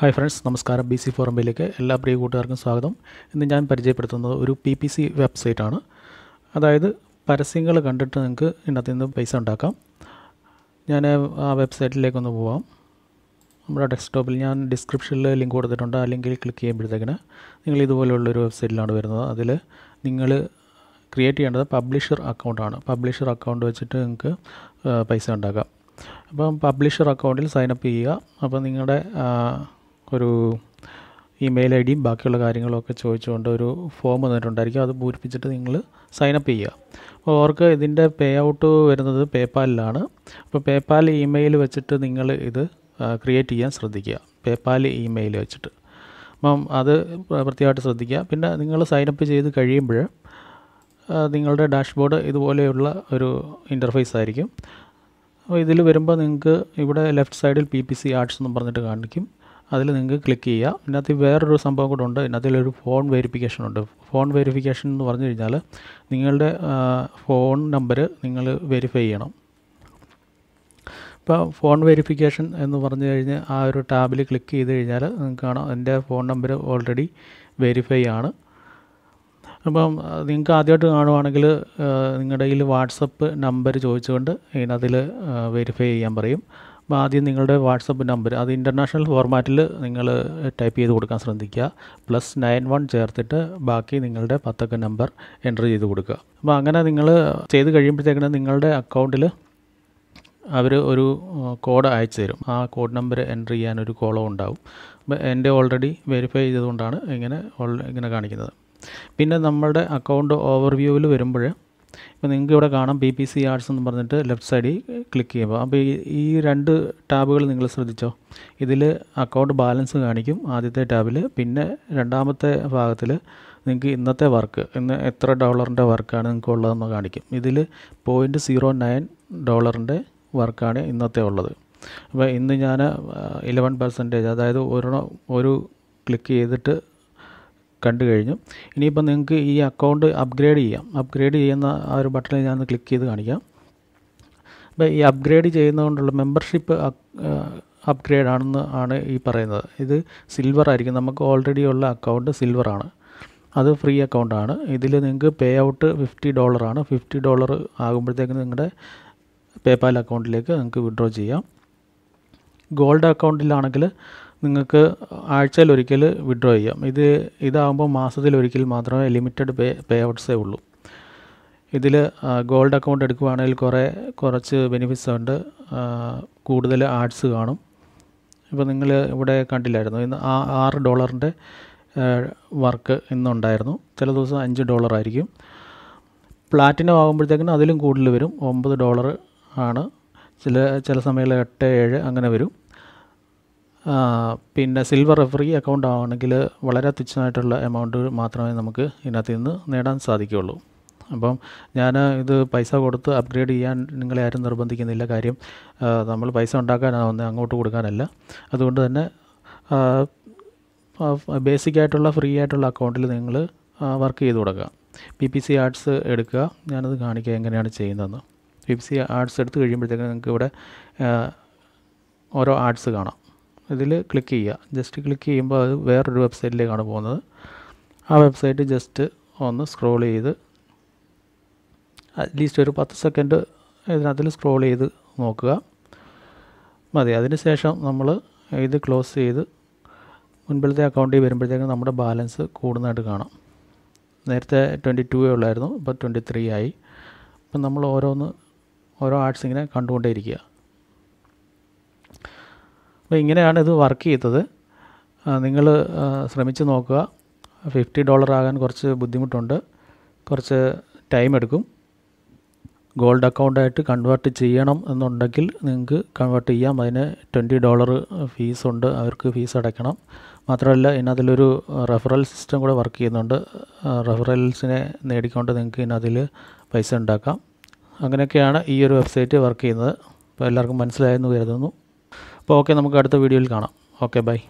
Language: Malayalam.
ഹായ് ഫ്രണ്ട്സ് നമസ്കാരം ബി സി ഫോറമ്പിലേക്ക് എല്ലാ പ്രിയ കൂട്ടുകാർക്കും സ്വാഗതം ഇന്ന് ഞാൻ പരിചയപ്പെടുത്തുന്നത് ഒരു പി പി സി വെബ്സൈറ്റാണ് അതായത് പരസ്യങ്ങൾ കണ്ടിട്ട് നിങ്ങൾക്ക് ഇതിനകത്ത് നിന്ന് പൈസ ഉണ്ടാക്കാം ഞാൻ ആ വെബ്സൈറ്റിലേക്കൊന്ന് പോവാം നമ്മുടെ ഡെസ്ക്ടോപ്പിൽ ഞാൻ ഡിസ്ക്രിപ്ഷനിൽ ലിങ്ക് കൊടുത്തിട്ടുണ്ട് ആ ലിങ്കിൽ ക്ലിക്ക് ചെയ്യുമ്പോഴത്തേക്കിന് നിങ്ങൾ ഇതുപോലെയുള്ളൊരു വെബ്സൈറ്റിലാണ് വരുന്നത് അതിൽ നിങ്ങൾ ക്രിയേറ്റ് ചെയ്യേണ്ടത് പബ്ലിഷർ അക്കൗണ്ടാണ് പബ്ലിഷർ അക്കൗണ്ട് വെച്ചിട്ട് നിങ്ങൾക്ക് പൈസ ഉണ്ടാക്കാം അപ്പം പബ്ലിഷർ അക്കൗണ്ടിൽ സൈനപ്പ് ചെയ്യുക അപ്പോൾ നിങ്ങളുടെ ഒരു ഇമെയിൽ ഐ ഡിയും ബാക്കിയുള്ള കാര്യങ്ങളൊക്കെ ചോദിച്ചുകൊണ്ട് ഒരു ഫോം വന്നിട്ടുണ്ടായിരിക്കും അത് പൂരിപ്പിച്ചിട്ട് നിങ്ങൾ സൈനപ്പ് ചെയ്യുക അപ്പോൾ അവർക്ക് ഇതിൻ്റെ പേ ഔട്ട് വരുന്നത് പേപ്പാലിലാണ് അപ്പോൾ പേപ്പാൽ ഇമെയിൽ വെച്ചിട്ട് നിങ്ങൾ ഇത് ക്രിയേറ്റ് ചെയ്യാൻ ശ്രദ്ധിക്കുക പേപ്പാൽ ഇമെയിൽ വെച്ചിട്ട് അപ്പം അത് പ്രത്യേകമായിട്ട് ശ്രദ്ധിക്കുക പിന്നെ നിങ്ങൾ സൈനപ്പ് ചെയ്ത് കഴിയുമ്പോൾ നിങ്ങളുടെ ഡാഷ്ബോർഡ് ഇതുപോലെയുള്ള ഒരു ഇൻ്റർഫേസ് ആയിരിക്കും അപ്പോൾ ഇതിൽ വരുമ്പോൾ നിങ്ങൾക്ക് ഇവിടെ ലെഫ്റ്റ് സൈഡിൽ പി പി സി ആർട്സ് എന്നും പറഞ്ഞിട്ട് കാണിക്കും അതിൽ നിങ്ങൾക്ക് ക്ലിക്ക് ചെയ്യുക ഇതിനകത്ത് വേറൊരു സംഭവം കൂടെ ഉണ്ട് ഒരു ഫോൺ വെരിഫിക്കേഷൻ ഉണ്ട് ഫോൺ വെരിഫിക്കേഷൻ എന്ന് പറഞ്ഞു കഴിഞ്ഞാൽ നിങ്ങളുടെ ഫോൺ നമ്പർ നിങ്ങൾ വെരിഫൈ ചെയ്യണം ഇപ്പോൾ ഫോൺ വെരിഫിക്കേഷൻ എന്ന് പറഞ്ഞു കഴിഞ്ഞ് ആ ഒരു ടാബിൽ ക്ലിക്ക് ചെയ്ത് കഴിഞ്ഞാൽ നിങ്ങൾക്ക് കാണാം എൻ്റെ ഫോൺ നമ്പർ ഓൾറെഡി വെരിഫൈ ആണ് അപ്പം നിങ്ങൾക്ക് ആദ്യമായിട്ട് കാണുവാണെങ്കിൽ നിങ്ങളുടെ കയ്യിൽ വാട്സപ്പ് നമ്പർ ചോദിച്ചുകൊണ്ട് ഇതിനകത്തിൽ വെരിഫൈ ചെയ്യാൻ പറയും അപ്പോൾ ആദ്യം നിങ്ങളുടെ വാട്സപ്പ് നമ്പർ അത് ഇൻ്റർനാഷണൽ ഫോർമാറ്റിൽ നിങ്ങൾ ടൈപ്പ് ചെയ്ത് കൊടുക്കാൻ ശ്രദ്ധിക്കുക പ്ലസ് നയൻ വൺ ചേർത്തിട്ട് ബാക്കി നിങ്ങളുടെ പത്തൊക്കെ നമ്പർ എൻ്റർ ചെയ്ത് കൊടുക്കുക അപ്പോൾ അങ്ങനെ നിങ്ങൾ ചെയ്ത് കഴിയുമ്പോഴത്തേക്കാണ് നിങ്ങളുടെ അക്കൗണ്ടിൽ അവർ ഒരു കോഡ് അയച്ചു തരും ആ കോഡ് നമ്പർ എൻ്റർ ചെയ്യാൻ ഒരു കോളം ഉണ്ടാവും അപ്പോൾ എൻ്റെ ഓൾറെഡി വെരിഫൈ ചെയ്തതുകൊണ്ടാണ് ഇങ്ങനെ ഇങ്ങനെ കാണിക്കുന്നത് പിന്നെ നമ്മുടെ അക്കൗണ്ട് ഓവർവ്യൂവിൽ വരുമ്പോൾ ഇപ്പോൾ നിങ്ങൾക്ക് ഇവിടെ കാണാം ബി പി സി ആർട്സ് എന്ന് പറഞ്ഞിട്ട് ലെഫ്റ്റ് സൈഡിൽ ക്ലിക്ക് ചെയ്യുമ്പോൾ അപ്പോൾ ഈ രണ്ട് ടാബുകൾ നിങ്ങൾ ശ്രദ്ധിച്ചോ ഇതിൽ അക്കൗണ്ട് ബാലൻസ് കാണിക്കും ആദ്യത്തെ ടാബിൽ പിന്നെ രണ്ടാമത്തെ ഭാഗത്തിൽ നിങ്ങൾക്ക് ഇന്നത്തെ വർക്ക് ഇന്ന് എത്ര ഡോളറിൻ്റെ വർക്കാണ് നിങ്ങൾക്ക് ഉള്ളതെന്ന് കാണിക്കും ഇതിൽ പോയിൻ്റ് സീറോ നയൻ ഡോളറിൻ്റെ വർക്കാണ് ഇന്നത്തെ ഉള്ളത് അപ്പോൾ ഇന്ന് ഞാൻ ഇലവൻ പെർസെൻറ്റേജ് അതായത് ഒരെണ്ണം ഒരു ക്ലിക്ക് ചെയ്തിട്ട് കണ്ടു കഴിഞ്ഞു ഇനിയിപ്പോൾ നിങ്ങൾക്ക് ഈ അക്കൗണ്ട് അപ്ഗ്രേഡ് ചെയ്യാം അപ്ഗ്രേഡ് ചെയ്യുന്ന ആ ഒരു ബട്ടണിൽ ഞാൻ ക്ലിക്ക് ചെയ്ത് കാണിക്കാം അപ്പോൾ ഈ അപ്ഗ്രേഡ് ചെയ്യുന്നതുകൊണ്ടുള്ള മെമ്പർഷിപ്പ് അപ്ഗ്രേഡ് ആണെന്ന് ആണ് ഈ പറയുന്നത് ഇത് സിൽവർ ആയിരിക്കും നമുക്ക് ഓൾറെഡി ഉള്ള അക്കൗണ്ട് സിൽവർ ആണ് അത് ഫ്രീ അക്കൗണ്ടാണ് ഇതിൽ നിങ്ങൾക്ക് പേ ഔട്ട് ഫിഫ്റ്റി ഡോളറാണ് ഫിഫ്റ്റി ഡോളർ ആകുമ്പോഴത്തേക്ക് നിങ്ങളുടെ പേപ്പാൽ അക്കൗണ്ടിലേക്ക് നിങ്ങൾക്ക് വിഡ്രോ ചെയ്യാം ഗോൾഡ് അക്കൗണ്ടിലാണെങ്കിൽ നിങ്ങൾക്ക് ആഴ്ചയിൽ ഒരിക്കൽ വിഡ്രോ ചെയ്യാം ഇത് ഇതാകുമ്പോൾ മാസത്തിൽ ഒരിക്കൽ മാത്രമേ ലിമിറ്റഡ് പേ പേ ഔട്ട്സേ ഉള്ളൂ ഇതിൽ ഗോൾഡ് അക്കൗണ്ട് എടുക്കുവാണെങ്കിൽ കുറേ കുറച്ച് ബെനിഫിറ്റ്സ് ഉണ്ട് കൂടുതൽ ആഡ്സ് കാണും ഇപ്പോൾ നിങ്ങൾ ഇവിടെ കണ്ടില്ലായിരുന്നു ഇന്ന് ആ ആറ് ഡോളറിൻ്റെ വർക്ക് ഇന്നുണ്ടായിരുന്നു ചില ദിവസം അഞ്ച് ഡോളർ ആയിരിക്കും പ്ലാറ്റിനം ആകുമ്പോഴത്തേക്കിനും അതിലും കൂടുതൽ വരും ഒമ്പത് ഡോളർ ആണ് ചില ചില സമയങ്ങളിൽ എട്ട് ഏഴ് അങ്ങനെ വരും പിന്നെ സിൽവർ റെഫറി അക്കൗണ്ട് ആണെങ്കിൽ വളരെ തുച്ഛമായിട്ടുള്ള എമൗണ്ട് മാത്രമേ നമുക്ക് ഇതിനകത്ത് നിന്ന് നേടാൻ സാധിക്കുകയുള്ളൂ അപ്പം ഞാൻ ഇത് പൈസ കൊടുത്ത് അപ്ഗ്രേഡ് ചെയ്യാൻ നിങ്ങളെ ആരും നിർബന്ധിക്കുന്നില്ല കാര്യം നമ്മൾ പൈസ ഉണ്ടാക്കാനാണ് വന്നത് അങ്ങോട്ട് കൊടുക്കാനല്ല അതുകൊണ്ട് തന്നെ ബേസിക് ആയിട്ടുള്ള ഫ്രീ ആയിട്ടുള്ള അക്കൗണ്ടിൽ നിങ്ങൾ വർക്ക് ചെയ്ത് കൊടുക്കുക പി പി സി ആർട്സ് എടുക്കുക ഞാനത് കാണിക്കുക എങ്ങനെയാണ് ചെയ്യുന്നതെന്ന് പി പി സി ആർട്സ് എടുത്ത് കഴിയുമ്പോഴത്തേക്കും നിങ്ങൾക്ക് ഇവിടെ ഓരോ ആർട്സ് കാണാം ഇതിൽ ക്ലിക്ക് ചെയ്യുക ജസ്റ്റ് ക്ലിക്ക് ചെയ്യുമ്പോൾ അത് വേറൊരു വെബ്സൈറ്റിലേക്കാണ് പോകുന്നത് ആ വെബ്സൈറ്റ് ജസ്റ്റ് ഒന്ന് സ്ക്രോൾ ചെയ്ത് അറ്റ്ലീസ്റ്റ് ഒരു പത്ത് സെക്കൻഡ് ഇതിനകത്തിൽ സ്ക്രോൾ ചെയ്ത് നോക്കുക മതി അതിന് ശേഷം നമ്മൾ ഇത് ക്ലോസ് ചെയ്ത് മുൻപിലത്തെ അക്കൗണ്ടിൽ വരുമ്പോഴത്തേക്കും നമ്മുടെ ബാലൻസ് കൂടുന്നതായിട്ട് കാണാം നേരത്തെ ട്വൻറ്റി ടു ഉള്ളായിരുന്നു ഇപ്പോൾ ട്വൻറ്റി ത്രീ ആയി അപ്പം നമ്മൾ ഓരോന്ന് ഓരോ ആർട്സ് ഇങ്ങനെ കണ്ടുകൊണ്ടേയിരിക്കുക അപ്പോൾ ഇങ്ങനെയാണ് ഇത് വർക്ക് ചെയ്തത് നിങ്ങൾ ശ്രമിച്ച് നോക്കുക ഫിഫ്റ്റി ഡോളർ ആകാൻ കുറച്ച് ബുദ്ധിമുട്ടുണ്ട് കുറച്ച് ടൈം എടുക്കും ഗോൾഡ് അക്കൗണ്ടായിട്ട് കൺവേർട്ട് ചെയ്യണം എന്നുണ്ടെങ്കിൽ നിങ്ങൾക്ക് കൺവേർട്ട് ചെയ്യാം അതിന് ട്വൻറ്റി ഡോളർ ഫീസുണ്ട് അവർക്ക് ഫീസ് അടയ്ക്കണം മാത്രമല്ല ഇതിനകത്തിലൊരു റെഫറൽ സിസ്റ്റം കൂടെ വർക്ക് ചെയ്യുന്നുണ്ട് റെഫറൽസിനെ നേടിക്കൊണ്ട് നിങ്ങൾക്ക് ഇതിനകത്തിൽ പൈസ ഉണ്ടാക്കാം അങ്ങനെയൊക്കെയാണ് ഈ ഒരു വെബ്സൈറ്റ് വർക്ക് ചെയ്യുന്നത് അപ്പോൾ എല്ലാവർക്കും മനസ്സിലായെന്ന് കരുതുന്നു അപ്പോൾ ഓക്കെ നമുക്ക് അടുത്ത വീഡിയോയിൽ കാണാം ഓക്കെ ബൈ